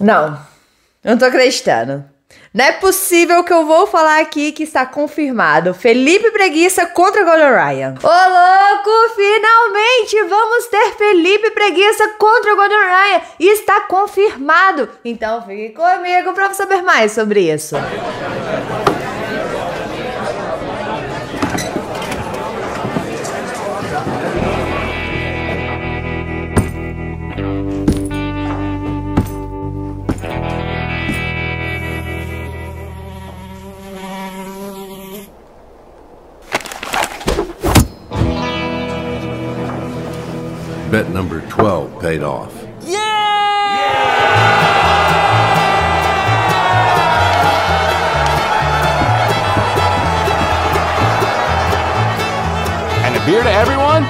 Não, eu não tô acreditando. Não é possível que eu vou falar aqui que está confirmado. Felipe Preguiça contra Golden Ryan. Ô louco, finalmente vamos ter Felipe Preguiça contra Golden Ryan. Está confirmado. Então fique comigo para saber mais sobre isso. Bet number 12 paid off. Yeah! And a beer to everyone?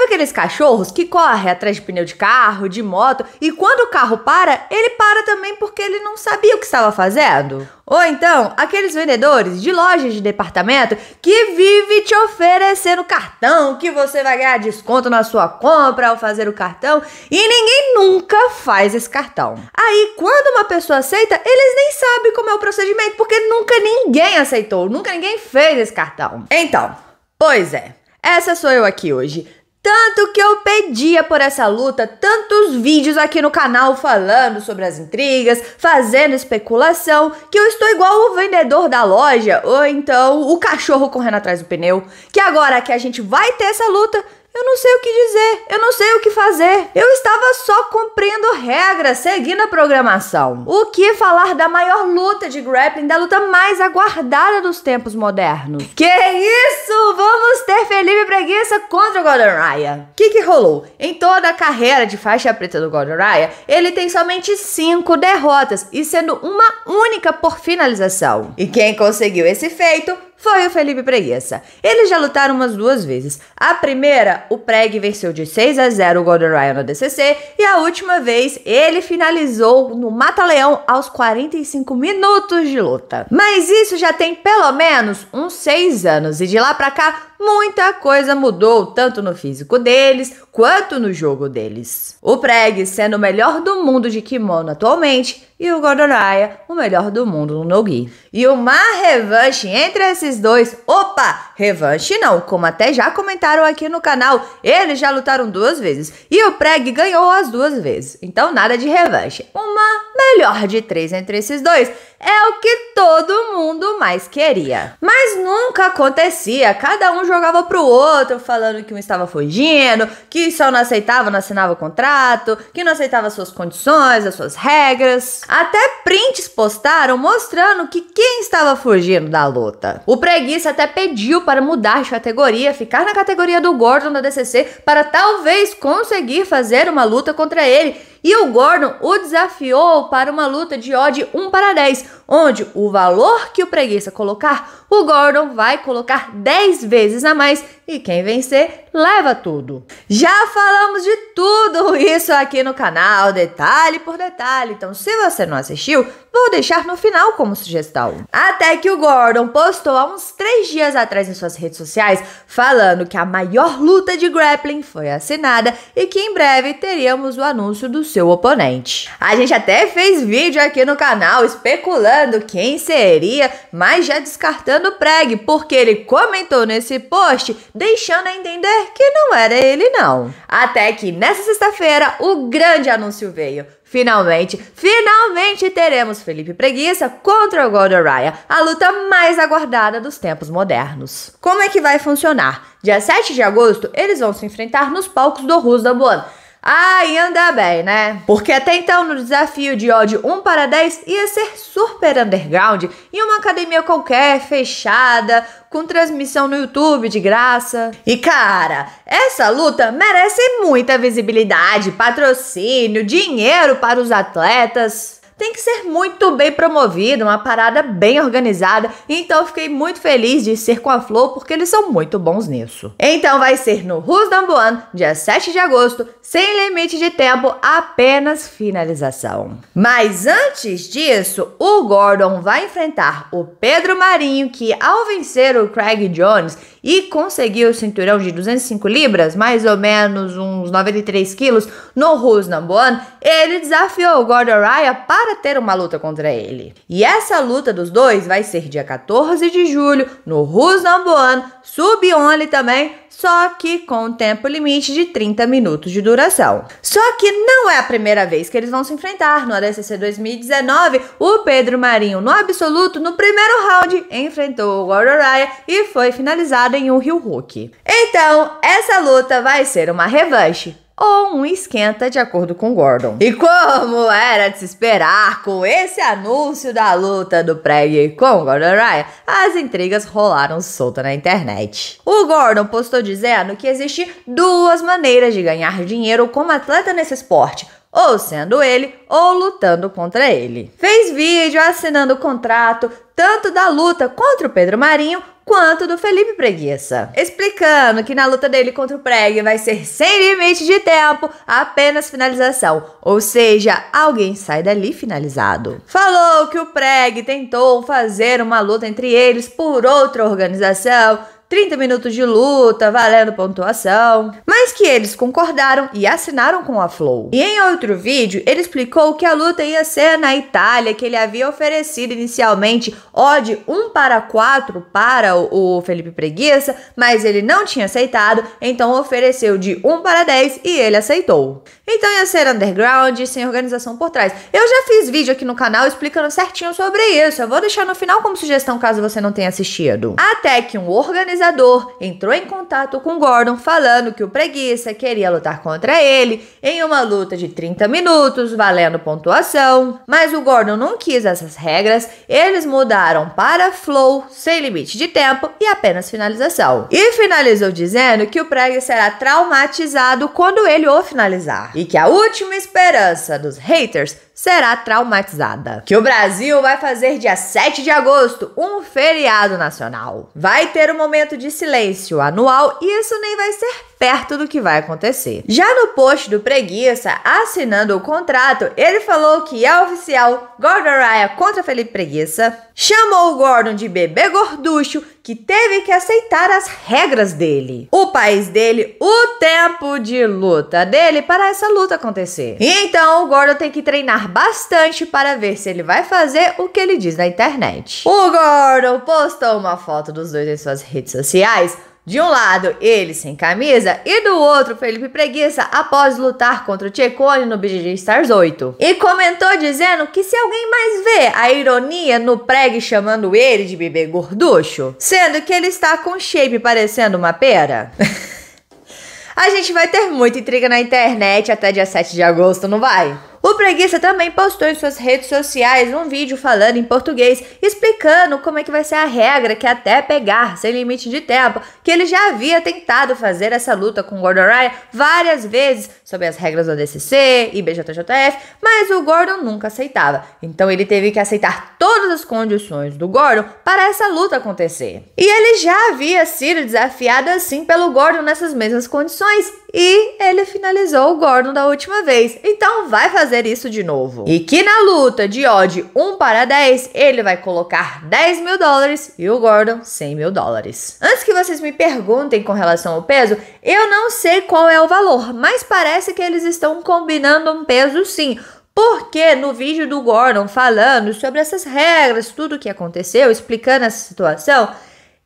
Sabe aqueles cachorros que correm atrás de pneu de carro, de moto, e quando o carro para, ele para também porque ele não sabia o que estava fazendo? Ou então, aqueles vendedores de lojas de departamento que vive te oferecendo cartão, que você vai ganhar desconto na sua compra ao fazer o cartão, e ninguém nunca faz esse cartão. Aí, quando uma pessoa aceita, eles nem sabem como é o procedimento, porque nunca ninguém aceitou, nunca ninguém fez esse cartão. Então, pois é, essa sou eu aqui hoje tanto que eu pedia por essa luta, tantos vídeos aqui no canal falando sobre as intrigas, fazendo especulação, que eu estou igual o vendedor da loja, ou então o cachorro correndo atrás do pneu. Que agora que a gente vai ter essa luta, eu não sei o que dizer, eu não sei o que fazer. Eu estava só cumprindo regras, seguindo a programação. O que falar da maior luta de grappling, da luta mais aguardada dos tempos modernos? Que isso! Vamos ter Felipe Preguiça contra o Gordon raya? O que, que rolou? Em toda a carreira de faixa preta do Gordon raya, ele tem somente cinco derrotas e sendo uma única por finalização. E quem conseguiu esse feito foi o Felipe Preguiça. Eles já lutaram umas duas vezes. A primeira, o Preg venceu de 6 a 0 o Golden Ryan no DCC e a última vez ele finalizou no Mata-Leão aos 45 minutos de luta. Mas isso já tem pelo menos uns 6 anos e de lá para cá muita coisa mudou, tanto no físico deles quanto no jogo deles. O Preg sendo o melhor do mundo de kimono atualmente e o Godoraya o melhor do mundo no Nogi. E uma revanche entre esses dois, opa, revanche não, como até já comentaram aqui no canal, eles já lutaram duas vezes e o Preg ganhou as duas vezes, então nada de revanche. Uma melhor de três entre esses dois é o que todo mundo mais queria. Mas nunca acontecia, cada um jogava pro outro, falando que um estava fugindo, que só não aceitava, não assinava o contrato, que não aceitava suas condições, as suas regras. Até prints postaram mostrando que quem estava fugindo da luta. O preguiça até pediu para mudar de categoria, ficar na categoria do Gordon da DCC para talvez conseguir fazer uma luta contra ele e o Gordon o desafiou para uma luta de odd 1 para 10, onde o valor que o preguiça colocar, o Gordon vai colocar 10 vezes a mais e quem vencer leva tudo. Já falamos de tudo isso aqui no canal, detalhe por detalhe. Então, se você não assistiu, vou deixar no final como sugestão. Até que o Gordon postou há uns três dias atrás em suas redes sociais falando que a maior luta de grappling foi assinada e que em breve teríamos o anúncio do seu oponente. A gente até fez vídeo aqui no canal especulando quem seria, mas já descartando o Preg, porque ele comentou nesse post deixando a entender que não era ele não. Até que nessa sexta-feira o grande anúncio veio. Finalmente, finalmente teremos Felipe Preguiça contra o Gold Raya, a luta mais aguardada dos tempos modernos. Como é que vai funcionar? Dia 7 de agosto, eles vão se enfrentar nos palcos do Rus da Buana, Ainda ah, bem, né? Porque até então, no desafio de ódio 1 para 10, ia ser super underground em uma academia qualquer, fechada, com transmissão no YouTube de graça. E cara, essa luta merece muita visibilidade, patrocínio, dinheiro para os atletas tem que ser muito bem promovido, uma parada bem organizada. Então eu fiquei muito feliz de ser com a Flow porque eles são muito bons nisso. Então vai ser no Rus Dambuan, dia 7 de agosto, sem limite de tempo, apenas finalização. Mas antes disso, o Gordon vai enfrentar o Pedro Marinho que ao vencer o Craig Jones e conseguiu o cinturão de 205 libras, mais ou menos uns 93 quilos, no Who's Number One, ele desafiou o Gordon Raya para ter uma luta contra ele. E essa luta dos dois vai ser dia 14 de julho no Who's Number One, Sub Only também, só que com tempo limite de 30 minutos de duração. Só que não é a primeira vez que eles vão se enfrentar. No ADCC 2019, o Pedro Marinho, no absoluto, no primeiro round, enfrentou o Gororaya e foi finalizado em um Rio Hulk. Então, essa luta vai ser uma revanche ou um esquenta de acordo com Gordon. E como era de se esperar com esse anúncio da luta do Preg com Gordon Ryan, as intrigas rolaram solta na internet. O Gordon postou dizendo que existe duas maneiras de ganhar dinheiro como atleta nesse esporte ou sendo ele ou lutando contra ele. Fez vídeo assinando o contrato tanto da luta contra o Pedro Marinho quanto do Felipe Preguiça, explicando que na luta dele contra o Preg vai ser sem limite de tempo, apenas finalização, ou seja, alguém sai dali finalizado. Falou que o Preg tentou fazer uma luta entre eles por outra organização, 30 minutos de luta, valendo pontuação, mas que eles concordaram e assinaram com a Flow. E em outro vídeo, ele explicou que a luta ia ser na Itália, que ele havia oferecido inicialmente odd 1 para 4 para o Felipe Preguiça, mas ele não tinha aceitado, então ofereceu de 1 para 10 e ele aceitou. Então ia ser underground, sem organização por trás. Eu já fiz vídeo aqui no canal explicando certinho sobre isso, eu vou deixar no final como sugestão caso você não tenha assistido. Até que um organizador pesquisador entrou em contato com Gordon falando que o preguiça queria lutar contra ele em uma luta de 30 minutos, valendo pontuação. Mas o Gordon não quis essas regras, eles mudaram para flow, sem limite de tempo e apenas finalização. E finalizou dizendo que o preguiça será traumatizado quando ele o finalizar e que a última esperança dos haters será traumatizada. Que o Brasil vai fazer dia 7 de agosto um feriado nacional. Vai ter um momento de silêncio anual e isso nem vai ser perto do que vai acontecer. Já no post do Preguiça, assinando o contrato, ele falou que a oficial Gordon Raya contra Felipe Preguiça chamou o Gordon de bebê gorducho que teve que aceitar as regras dele, o país dele, o tempo de luta dele para essa luta acontecer. E então o Gordon tem que treinar bastante para ver se ele vai fazer o que ele diz na internet. O Gordon postou uma foto dos dois em suas redes sociais de um lado, ele sem camisa, e do outro, Felipe Preguiça, após lutar contra o Tchekone no BGG Stars 8. E comentou dizendo que se alguém mais vê a ironia no preg chamando ele de bebê gorducho, sendo que ele está com shape parecendo uma pera. a gente vai ter muita intriga na internet até dia 7 de agosto, não vai? O Preguiça também postou em suas redes sociais um vídeo falando em português, explicando como é que vai ser a regra que até pegar, sem limite de tempo, que ele já havia tentado fazer essa luta com o Gordon Ryan várias vezes, sobre as regras do DCC e BJJF, mas o Gordon nunca aceitava. Então ele teve que aceitar todas as condições do Gordon para essa luta acontecer. E ele já havia sido desafiado assim pelo Gordon nessas mesmas condições e ele finalizou o Gordon da última vez. Então vai fazer isso de novo. E que na luta de odd 1 para 10, ele vai colocar 10 mil dólares e o Gordon 100 mil dólares. Antes que vocês me perguntem com relação ao peso, eu não sei qual é o valor, mas parece que eles estão combinando um peso sim. Porque no vídeo do Gordon falando sobre essas regras, tudo o que aconteceu, explicando essa situação,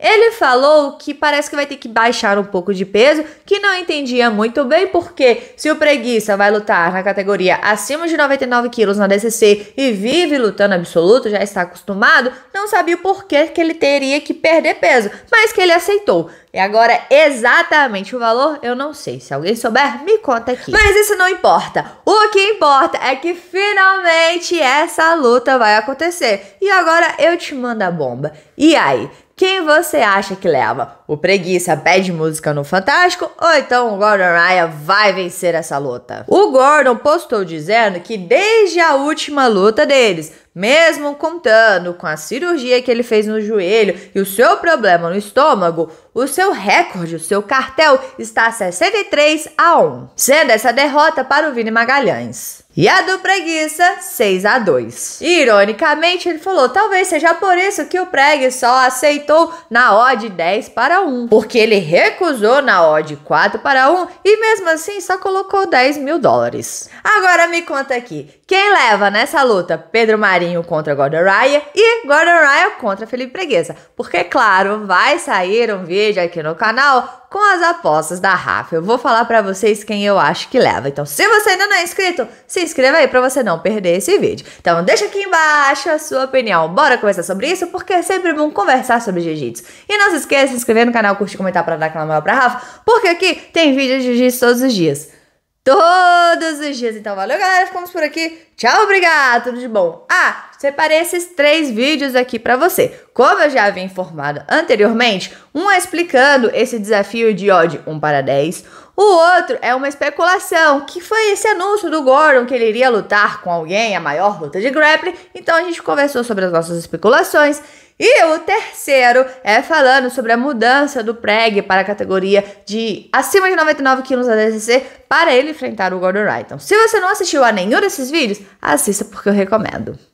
ele falou que parece que vai ter que baixar um pouco de peso, que não entendia muito bem, porque se o preguiça vai lutar na categoria acima de 99 quilos na DCC e vive lutando absoluto, já está acostumado, não sabia o porquê que ele teria que perder peso, mas que ele aceitou. E agora, exatamente o valor, eu não sei. Se alguém souber, me conta aqui. Mas isso não importa. O que importa é que finalmente essa luta vai acontecer. E agora eu te mando a bomba. E aí, quem você acha que leva? O preguiça pede música no Fantástico ou então o Gordon Ryan vai vencer essa luta? O Gordon postou dizendo que desde a última luta deles, mesmo contando com a cirurgia que ele fez no joelho e o seu problema no estômago, o seu recorde, o seu cartel está 63 a 1, sendo essa derrota para o Vini Magalhães. E a do Preguiça, 6 a 2. ironicamente, ele falou: talvez seja por isso que o Preg só aceitou na odd 10 para 1, porque ele recusou na odd 4 para 1 e mesmo assim só colocou 10 mil dólares. Agora me conta aqui: quem leva nessa luta Pedro Marinho contra Gordon Ryan e Gordon Ryan contra Felipe Preguiça? Porque, claro, vai sair um vídeo aqui no canal com as apostas da Rafa, eu vou falar para vocês quem eu acho que leva. Então, se você ainda não é inscrito, se inscreva aí para você não perder esse vídeo. Então, deixa aqui embaixo a sua opinião. Bora conversar sobre isso, porque é sempre bom conversar sobre jiu-jitsu. E não se esqueça de se inscrever no canal, curtir, comentar para dar aquela maior pra Rafa, porque aqui tem vídeo de jiu-jitsu todos os dias todos os dias. Então, valeu, galera. Ficamos por aqui. Tchau, obrigado. Tudo de bom. Ah, separei esses três vídeos aqui para você. Como eu já havia informado anteriormente, um é explicando esse desafio de odd 1 para 10. O outro é uma especulação, que foi esse anúncio do Gordon que ele iria lutar com alguém, a maior luta de grappling. Então a gente conversou sobre as nossas especulações. E o terceiro é falando sobre a mudança do PREG para a categoria de acima de 99 quilos da para ele enfrentar o Gordon Wright. Então, se você não assistiu a nenhum desses vídeos, assista porque eu recomendo.